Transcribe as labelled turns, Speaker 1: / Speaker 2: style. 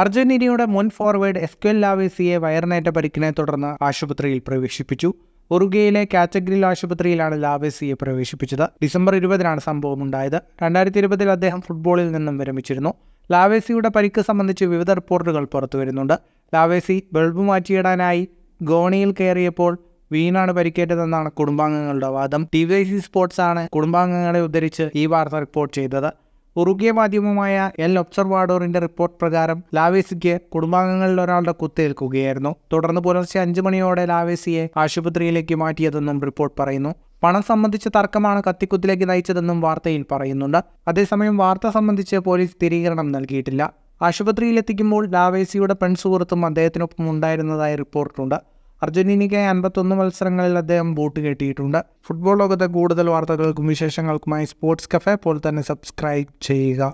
Speaker 1: അർജന്റീനയുടെ മുൻ forward SQL ലാവേസിയെ വയറിനേറ്റ പരിക്കിനെ തുടർന്ന് ആശുപത്രിയിൽ പ്രവേശിപ്പിച്ചു ഉറുഗയിലെ കാറ്റഗ്രിൽ ആശുപത്രിയിലാണ് ലാവേസിയെ പ്രവേശിപ്പിച്ചത് ഡിസംബർ ഇരുപതിനാണ് സംഭവം ഉണ്ടായത് രണ്ടായിരത്തി ഇരുപതിൽ അദ്ദേഹം ഫുട്ബോളിൽ നിന്നും വിരമിച്ചിരുന്നു ലാവേസിയുടെ പരിക്ക് സംബന്ധിച്ച് വിവിധ റിപ്പോർട്ടുകൾ പുറത്തുവരുന്നുണ്ട് ലാവേസി ബൾബ് മാറ്റിയിടാനായി ഗോണിയിൽ കയറിയപ്പോൾ വീണാണ് പരിക്കേറ്റതെന്നാണ് കുടുംബാംഗങ്ങളുടെ വാദം ടി വി സി സ്പോർട്സ് ആണ് കുടുംബാംഗങ്ങളെ ഉദ്ധരിച്ച് ഈ വാർത്ത റിപ്പോർട്ട് ചെയ്തത് ഉറുഗിയ മാധ്യമമായ എൽ ഒബ്സർവാഡോറിന്റെ റിപ്പോർട്ട് പ്രകാരം ലാവേസിക്ക് കുടുംബാംഗങ്ങളിൽ ഒരാളുടെ കുത്തേൽക്കുകയായിരുന്നു തുടർന്ന് പുലർച്ചെ അഞ്ചു മണിയോടെ ലാവേസിയെ ആശുപത്രിയിലേക്ക് മാറ്റിയതെന്നും റിപ്പോർട്ട് പറയുന്നു പണം സംബന്ധിച്ച തർക്കമാണ് കത്തിക്കുത്തിലേക്ക് നയിച്ചതെന്നും വാർത്തയിൽ പറയുന്നുണ്ട് അതേസമയം വാർത്ത സംബന്ധിച്ച് പോലീസ് സ്ഥിരീകരണം നൽകിയിട്ടില്ല ആശുപത്രിയിലെത്തിക്കുമ്പോൾ ലാവേസിയുടെ പെൺസുഹൃത്തും അദ്ദേഹത്തിനൊപ്പം ഉണ്ടായിരുന്നതായി റിപ്പോർട്ടുണ്ട് അർജന്റീനയ്ക്ക് അൻപത്തൊന്ന് മത്സരങ്ങളിൽ അദ്ദേഹം വോട്ട് കെട്ടിയിട്ടുണ്ട് ഫുട്ബോൾ ലോകത്തെ കൂടുതൽ വാർത്തകൾക്കും വിശേഷങ്ങൾക്കുമായി സ്പോർട്സ് കഫേ പോലെ തന്നെ സബ്സ്ക്രൈബ് ചെയ്യുക